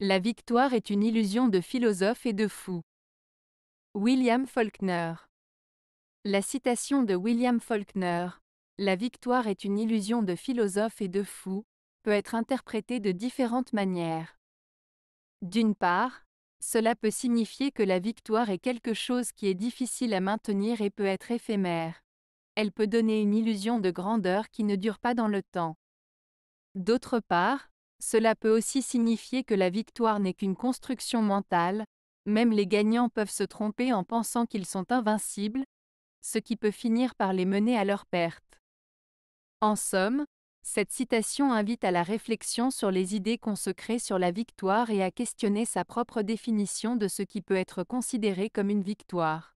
La victoire est une illusion de philosophe et de fou. William Faulkner. La citation de William Faulkner, La victoire est une illusion de philosophe et de fou, peut être interprétée de différentes manières. D'une part, cela peut signifier que la victoire est quelque chose qui est difficile à maintenir et peut être éphémère. Elle peut donner une illusion de grandeur qui ne dure pas dans le temps. D'autre part, cela peut aussi signifier que la victoire n'est qu'une construction mentale, même les gagnants peuvent se tromper en pensant qu'ils sont invincibles, ce qui peut finir par les mener à leur perte. En somme, cette citation invite à la réflexion sur les idées qu'on se crée sur la victoire et à questionner sa propre définition de ce qui peut être considéré comme une victoire.